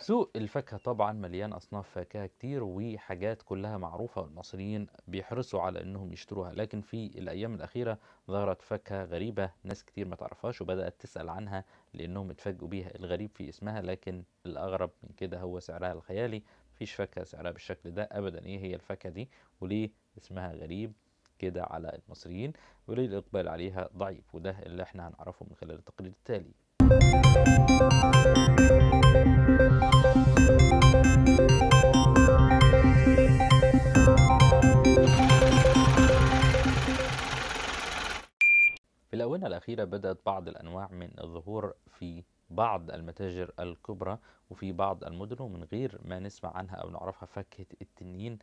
سوق الفاكهة طبعا مليان أصناف فاكهة كتير وحاجات كلها معروفة والمصريين بيحرصوا على إنهم يشتروها لكن في الأيام الأخيرة ظهرت فاكهة غريبة ناس كتير ما تعرفهاش وبدأت تسأل عنها لأنهم اتفاجئوا بيها الغريب في اسمها لكن الأغرب من كده هو سعرها الخيالي مفيش فاكهة سعرها بالشكل ده أبدا إيه هي الفاكهة دي وليه اسمها غريب كده على المصريين وليه الإقبال عليها ضعيف وده اللي احنا هنعرفه من خلال التقرير التالي الأخيرة بدأت بعض الأنواع من الظهور في بعض المتاجر الكبرى وفي بعض المدن ومن غير ما نسمع عنها أو نعرفها فاكهة التنين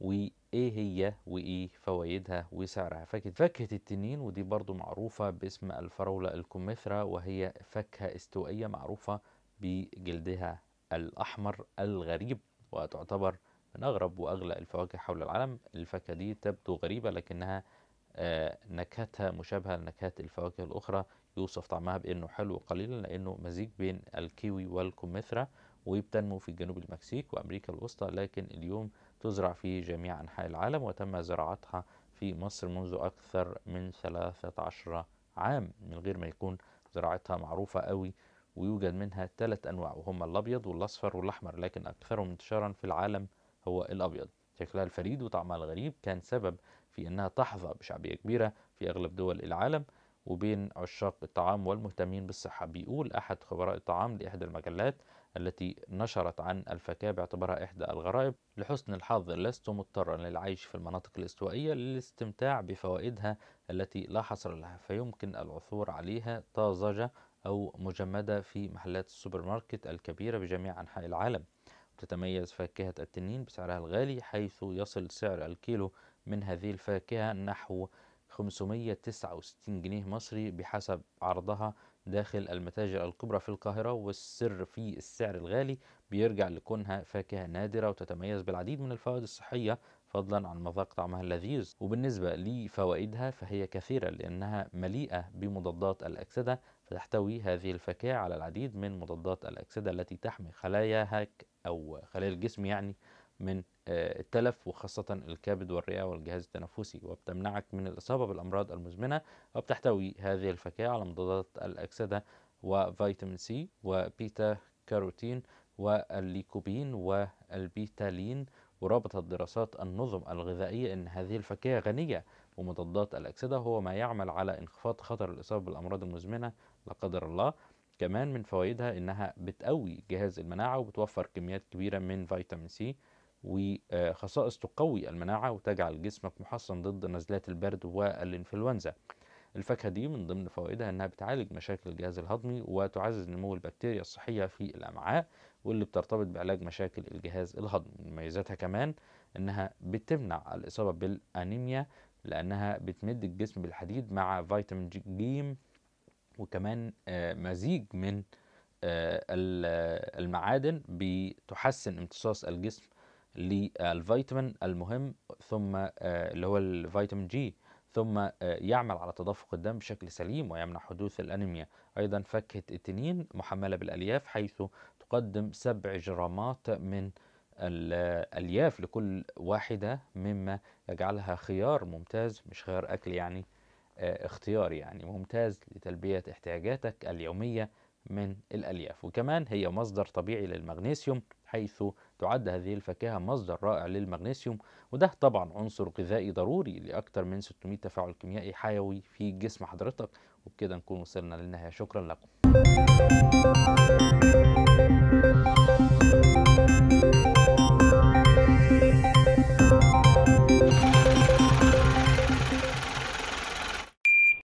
وإيه هي وإيه فوائدها وسعرها فاكهة فاكهة التنين ودي برضو معروفة باسم الفراولة الكمثرى وهي فاكهة استوائية معروفة بجلدها الأحمر الغريب وتعتبر من أغرب وأغلى الفواكه حول العالم الفاكهة دي تبدو غريبة لكنها آه، نكهتها مشابهة لنكهات الفواكه الأخرى يوصف طعمها بأنه حلو قليلا لأنه مزيج بين الكيوي والكمثرى وبتنمو في جنوب المكسيك وأمريكا الوسطى لكن اليوم تزرع في جميع أنحاء العالم وتم زراعتها في مصر منذ أكثر من 13 عام من غير ما يكون زراعتها معروفة قوي ويوجد منها ثلاث أنواع وهم الأبيض والأصفر والأحمر لكن أكثرهم انتشارا في العالم هو الأبيض شكلها الفريد وطعمها الغريب كان سبب في أنها تحظى بشعبية كبيرة في أغلب دول العالم وبين عشاق الطعام والمهتمين بالصحة بيقول أحد خبراء الطعام لإحدى المجلات التي نشرت عن الفكاهة باعتبارها إحدى الغرائب لحسن الحظ لست مضطرا للعيش في المناطق الاستوائية للاستمتاع بفوائدها التي لا حصر لها فيمكن العثور عليها طازجة أو مجمدة في محلات السوبر ماركت الكبيرة بجميع أنحاء العالم تتميز فاكهة التنين بسعرها الغالي حيث يصل سعر الكيلو من هذه الفاكهة نحو 569 جنيه مصري بحسب عرضها داخل المتاجر الكبرى في القاهرة والسر في السعر الغالي بيرجع لكونها فاكهة نادرة وتتميز بالعديد من الفوائد الصحية فضلا عن مذاق طعمها اللذيذ وبالنسبة لفوائدها فهي كثيرة لأنها مليئة بمضادات الأكسدة فتحتوي هذه الفاكهة على العديد من مضادات الأكسدة التي تحمي خلاياك أو خلايا الجسم يعني من آه، التلف وخاصة الكبد والرئة والجهاز التنفسي وبتمنعك من الإصابة بالأمراض المزمنة وبتحتوي هذه الفاكهة على مضادات الأكسدة وفيتامين سي وبيتا كاروتين والليكوبين والبيتالين ورابطت دراسات النظم الغذائية أن هذه الفاكهة غنية ومضادات الأكسدة هو ما يعمل على انخفاض خطر الإصابة بالأمراض المزمنة لا قدر الله كمان من فوائدها إنها بتقوي جهاز المناعة وبتوفر كميات كبيرة من فيتامين سي وخصائص تقوي المناعة وتجعل جسمك محصن ضد نزلات البرد والإنفلونزا الفاكهة دي من ضمن فوائدها إنها بتعالج مشاكل الجهاز الهضمي وتعزز نمو البكتيريا الصحية في الأمعاء واللي بترتبط بعلاج مشاكل الجهاز الهضمي مميزاتها كمان إنها بتمنع الإصابة بالأنيميا لأنها بتمد الجسم بالحديد مع فيتامين جيم وكمان آه، مزيج من آه، المعادن بتحسن امتصاص الجسم للفيتامين المهم ثم آه، اللي هو الفيتامين جي ثم آه، يعمل على تدفق الدم بشكل سليم ويمنع حدوث الأنيميا أيضا فاكهة التنين محملة بالألياف حيث تقدم سبع جرامات من الألياف آه، لكل واحدة مما يجعلها خيار ممتاز مش خيار أكل يعني اختيار يعني ممتاز لتلبية احتياجاتك اليومية من الألياف وكمان هي مصدر طبيعي للمغنيسيوم حيث تعد هذه الفاكهة مصدر رائع للمغنيسيوم وده طبعا عنصر غذائي ضروري لأكثر من 600 تفاعل كيميائي حيوي في جسم حضرتك وبكده نكون وصلنا للنهاية شكرا لكم